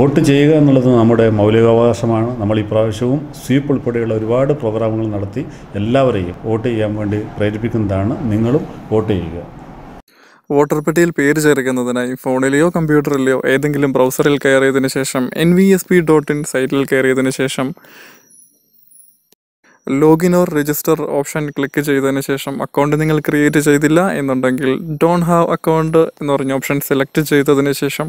vote ചെയ്യുക എന്നുള്ളത് നമ്മുടെ മൗലികാവകാശമാണ് നമ്മൾ ഇപ്രാവശ്യവും സ്വീപ്പ് ഉൾപ്പെടെയുള്ള ഒരുപാട് പ്രോഗ്രാമുകൾ നടത്തി എല്ലാവരെയും വോട്ട് ചെയ്യാൻ വേണ്ടി പ്രേരിപ്പിക്കുന്നതാണ് നിങ്ങളും വോട്ട് ചെയ്യുക വോട്ടർ പട്ടികയിൽ പേര് ചേർക്കുന്നതിനായി ഫോണിലെയോ കമ്പ്യൂട്ടറിലെയോ ഏതെങ്കിലും ബ്രൗസറിൽ കയറിയതിനു ശേഷം N V S P dot in സൈറ്റിൽ കയറിയതിനു ശേഷം login or register option click ചെയ്തതിന് ശേഷം അക്കൗണ്ട് നിങ്ങൾ ക്രിയേറ്റ് ചെയ്തില്ല എന്നുണ്ടെങ്കിൽ ഡോൺ ഹാവ് അക്കൗണ്ട് എന്ന് പറഞ്ഞ ഓപ്ഷൻ സെലക്ട് ചെയ്തതിന് ശേഷം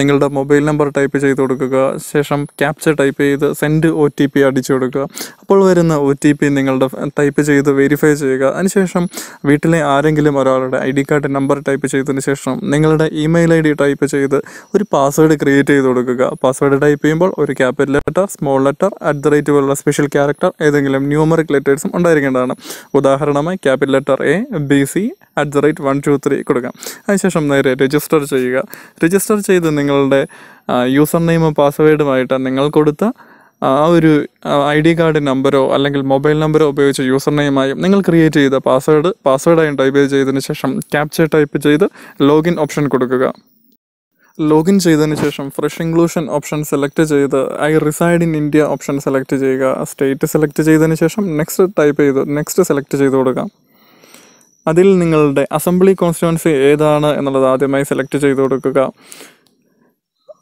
നിങ്ങളുടെ മൊബൈൽ നമ്പർ ടൈപ്പ് ചെയ്ത് കൊടുക്കുക ശേഷം ക്യാപ്ചർ ടൈപ്പ് ചെയ്ത് സെൻഡ് ഒ ടി പി അടിച്ചു കൊടുക്കുക അപ്പോൾ വരുന്ന ഒ ടി പി നിങ്ങളുടെ ടൈപ്പ് ചെയ്ത് വെരിഫൈ ചെയ്യുക അതിനുശേഷം വീട്ടിലെ ആരെങ്കിലും ഒരാളുടെ I D card number type ചെയ്തതിന് ശേഷം നിങ്ങളുടെ ഇമെയിൽ ഐ ഡി ടൈപ്പ് ചെയ്ത് ഒരു പാസ്വേഡ് ക്രിയേറ്റ് ചെയ്ത് കൊടുക്കുക പാസ്വേഡ് ടൈപ്പ് ചെയ്യുമ്പോൾ ഒരു capital letter small letter at the rate പോലുള്ള സ്പെഷ്യൽ ക്യാരക്ടർ ഏതെങ്കിലും ന്യൂമറിക് ലെറ്റേഴ്സും ഉണ്ടായിരിക്കേണ്ടതാണ് ഉദാഹരണമായി capital letter A B C at the rate one two three കൊടുക്കാം അതിനുശേഷം നേരെ രജിസ്റ്റർ ചെയ്യുക രജിസ്റ്റർ ചെയ്ത് നിങ്ങളുടെ യൂസർ നെയിമും പാസ്വേഡുമായിട്ട് നിങ്ങൾ കൊടുത്ത ആ ഒരു ഐ ഡി കാർഡ് നമ്പറോ അല്ലെങ്കിൽ മൊബൈൽ നമ്പറോ ഉപയോഗിച്ച് യൂസർ നെയിമായും നിങ്ങൾ ക്രിയേറ്റ് ചെയ്ത പാസ്വേഡ് പാസ്വേഡായും ടൈപ്പ് ചെയ്തതിന് ശേഷം ക്യാപ്ചർ ടൈപ്പ് ചെയ്ത് ലോഗിൻ ഓപ്ഷൻ കൊടുക്കുക ലോഗിൻ ചെയ്തതിന് ശേഷം ഫ്രഷ് ഇൻക്ലൂഷൻ ഓപ്ഷൻ സെലക്ട് ചെയ്ത് I reside in India option select ചെയ്യുക സ്റ്റേറ്റ് സെലക്ട് ചെയ്തതിന് ശേഷം നെക്സ്റ്റ് ടൈപ്പ് ചെയ്ത് നെക്സ്റ്റ് സെലക്ട് ചെയ്ത് കൊടുക്കാം അതിൽ നിങ്ങളുടെ അസംബ്ലി കോൺസ്റ്റിറ്റ്യുവൻസി ഏതാണ് എന്നുള്ളത് ആദ്യമായി സെലക്ട് ചെയ്ത് കൊടുക്കുക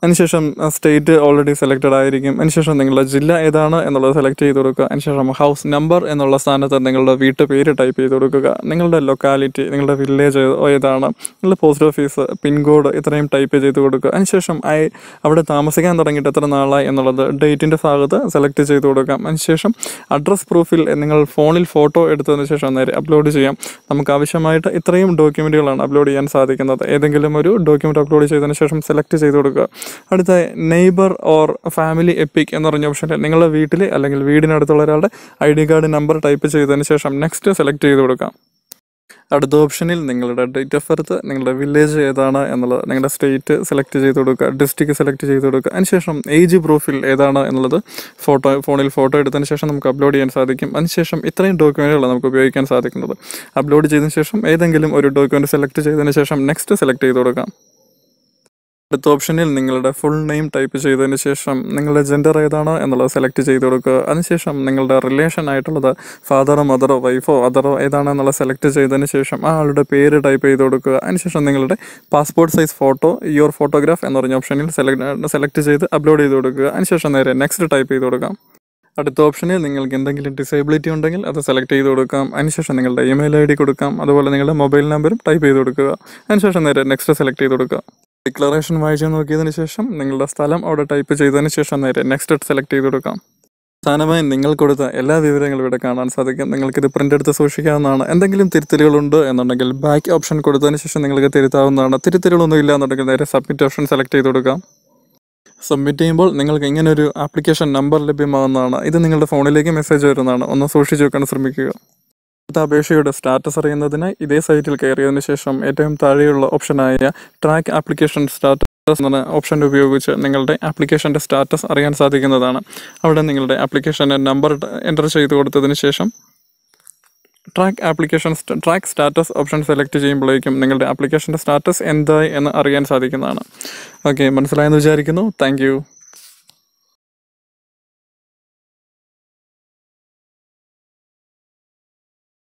അതിനുശേഷം സ്റ്റേറ്റ് ഓൾറെഡി സെലക്റ്റഡ് ആയിരിക്കും അതിനുശേഷം നിങ്ങളുടെ ജില്ല ഏതാണ് എന്നുള്ളത് സെലക്ട് ചെയ്ത് കൊടുക്കുക അതിനുശേഷം ഹൗസ് നമ്പർ എന്നുള്ള സ്ഥാനത്ത് നിങ്ങളുടെ വീട്ടു പേര് ടൈപ്പ് ചെയ്ത് കൊടുക്കുക നിങ്ങളുടെ ലൊക്കാലിറ്റി നിങ്ങളുടെ വില്ലേജ് ഏതാണ് നിങ്ങളുടെ പോസ്റ്റ് ഓഫീസ് പിൻകോഡ് ഇത്രയും ടൈപ്പ് ചെയ്ത് കൊടുക്കുക അതിനുശേഷം ഐ അവിടെ താമസിക്കാൻ തുടങ്ങിയിട്ട് എത്ര നാളായി എന്നുള്ളത് ഡേറ്റിൻ്റെ ഭാഗത്ത് സെലക്ട് ചെയ്ത് കൊടുക്കാം അതിനുശേഷം അഡ്രസ് പ്രൂഫിൽ നിങ്ങൾ ഫോണിൽ ഫോട്ടോ എടുത്തതിന് ശേഷം നേരെ അപ്ലോഡ് ചെയ്യാം നമുക്ക് ആവശ്യമായിട്ട് ഇത്രയും ഡോക്യുമെൻറ്റുകളാണ് അപ്ലോഡ് ചെയ്യാൻ സാധിക്കുന്നത് ഏതെങ്കിലും ഒരു ഡോക്യുമെൻറ്റ് അപ്ലോഡ് ചെയ്തതിന് ശേഷം സെലക്ട് ചെയ്ത് കൊടുക്കുക അടുത്ത നെയ്ബർ ഓർ ഫാമിലി എപ്പിക് എന്ന് പറഞ്ഞ ഓപ്ഷനിൽ നിങ്ങളുടെ വീട്ടിൽ അല്ലെങ്കിൽ വീടിനടുത്തുള്ള ഒരാളുടെ I D card number type ചെയ്തതിന് ശേഷം നെക്സ്റ്റ് സെലക്ട് ചെയ്ത് കൊടുക്കാം അടുത്ത ഓപ്ഷനിൽ നിങ്ങളുടെ ഡേറ്റ് ഓഫ് ബർത്ത് നിങ്ങളുടെ വില്ലേജ് ഏതാണ് എന്നുള്ളത് നിങ്ങളുടെ സ്റ്റേറ്റ് സെലക്ട് ചെയ്ത് കൊടുക്കുക ഡിസ്ട്രിക്ട് സെലക്ട് ചെയ്ത് കൊടുക്കുക അതിനുശേഷം ഏജ് പ്രൂഫിൽ ഏതാണ് എന്നുള്ളത് ഫോട്ടോ ഫോണിൽ ഫോട്ടോ എടുത്തതിന് ശേഷം നമുക്ക് അപ്ലോഡ് ചെയ്യാൻ സാധിക്കും അതിനുശേഷം ഇത്രയും ഡോക്യുമെൻറ്റുകളാണ് നമുക്ക് ഉപയോഗിക്കാൻ സാധിക്കുന്നത് അപ്ലോഡ് ചെയ്തതിന് ശേഷം ഏതെങ്കിലും ഒരു ഡോക്യുമെൻറ്റ് സെലക്ട് ചെയ്തതിന് ശേഷം നെക്സ്റ്റ് സെലക്ട് ചെയ്ത് കൊടുക്കാം അടുത്ത ഓപ്ഷനിൽ നിങ്ങളുടെ ഫുൾ നെയിം ടൈപ്പ് ചെയ്തതിന് ശേഷം നിങ്ങളുടെ ജെൻഡർ ഏതാണോ എന്നുള്ളത് സെലക്ട് ചെയ്ത് കൊടുക്കുക അതിനുശേഷം നിങ്ങളുടെ റിലേഷൻ ആയിട്ടുള്ളത് ഫാദറോ മദറോ വൈഫോ അതറോ ഏതാണോ എന്നുള്ളത് സെലക്ട് ചെയ്തതിന് ശേഷം ആ ആളുടെ പേര് ടൈപ്പ് ചെയ്ത് കൊടുക്കുക അതിനുശേഷം നിങ്ങളുടെ passport size photo your photograph എന്ന് പറഞ്ഞ ഓപ്ഷനിൽ സെലക്ട് സെലക്ട് ചെയ്ത് അപ്ലോഡ് ചെയ്ത് കൊടുക്കുക അതിനുശേഷം നേരെ നെക്സ്റ്റ് ടൈപ്പ് ചെയ്ത് കൊടുക്കാം അടുത്ത ഓപ്ഷനിൽ നിങ്ങൾക്ക് എന്തെങ്കിലും ഡിസേബിലിറ്റി ഉണ്ടെങ്കിൽ അത് സെലക്ട് ചെയ്ത് കൊടുക്കാം അതിനുശേഷം നിങ്ങളുടെ ഇമെയിൽ ഐ ഡി കൊടുക്കാം അതുപോലെ നിങ്ങളുടെ മൊബൈൽ നമ്പറും ടൈപ്പ് ചെയ്ത് കൊടുക്കുക അതിനുശേഷം നേരെ നെക്സ്റ്റ് സെലക്ട് ചെയ്ത് കൊടുക്കുക ഡിക്ലറേഷൻ വായിച്ചു നോക്കിയതിന് ശേഷം നിങ്ങളുടെ സ്ഥലം അവിടെ ടൈപ്പ് ചെയ്തതിന് ശേഷം നേരെ നെക്സ്റ്റ് സെലക്ട് ചെയ്ത് കൊടുക്കാം അവസാനമായി നിങ്ങൾ കൊടുത്ത എല്ലാ വിവരങ്ങളും ഇവിടെ കാണാൻ സാധിക്കും നിങ്ങൾക്കിത് പ്രിന്റ് എടുത്ത് സൂക്ഷിക്കാവുന്നതാണ് എന്തെങ്കിലും തിരുത്തലുകളുണ്ട് എന്നുണ്ടെങ്കിൽ ബാക്ക് ഓപ്ഷൻ കൊടുത്തതിന് ശേഷം നിങ്ങൾക്ക് തിരുത്താവുന്നതാണ് തിരുത്തലുകളൊന്നും ഇല്ല എന്നുണ്ടെങ്കിൽ നേരെ സബ്മിറ്റ് ഓപ്ഷൻ സെലക്ട് ചെയ്ത് കൊടുക്കാം സബ്മിറ്റ് ചെയ്യുമ്പോൾ നിങ്ങൾക്ക് ഇങ്ങനെ ഒരു ആപ്ലിക്കേഷൻ നമ്പർ ലഭ്യമാകുന്നതാണ് ഇത് നിങ്ങളുടെ ഫോണിലേക്ക് മെസ്സേജ് വരുന്നതാണ് ഒന്ന് സൂക്ഷിച്ചു വെക്കാൻ ശ്രമിക്കുക അപേക്ഷയുടെ സ്റ്റാറ്റസ് അറിയുന്നതിന് ഇതേ സൈറ്റിൽ കയറിയതിനു ശേഷം ഏറ്റവും താഴെയുള്ള ഓപ്ഷനായ ട്രാക്ക് ആപ്ലിക്കേഷൻ സ്റ്റാറ്റസ് എന്ന ഓപ്ഷൻ ഉപയോഗിച്ച് നിങ്ങളുടെ ആപ്ലിക്കേഷൻ്റെ സ്റ്റാറ്റസ് അറിയാൻ സാധിക്കുന്നതാണ് അവിടെ നിങ്ങളുടെ ആപ്ലിക്കേഷൻ്റെ നമ്പർ എൻ്റർ ചെയ്ത് കൊടുത്തതിന് ശേഷം track application track status option select ചെയ്യുമ്പോഴേക്കും നിങ്ങളുടെ ആപ്ലിക്കേഷൻ്റെ സ്റ്റാറ്റസ് എന്തായി എന്ന് അറിയാൻ സാധിക്കുന്നതാണ് ഓക്കെ മനസ്സിലായെന്ന് വിചാരിക്കുന്നു താങ്ക്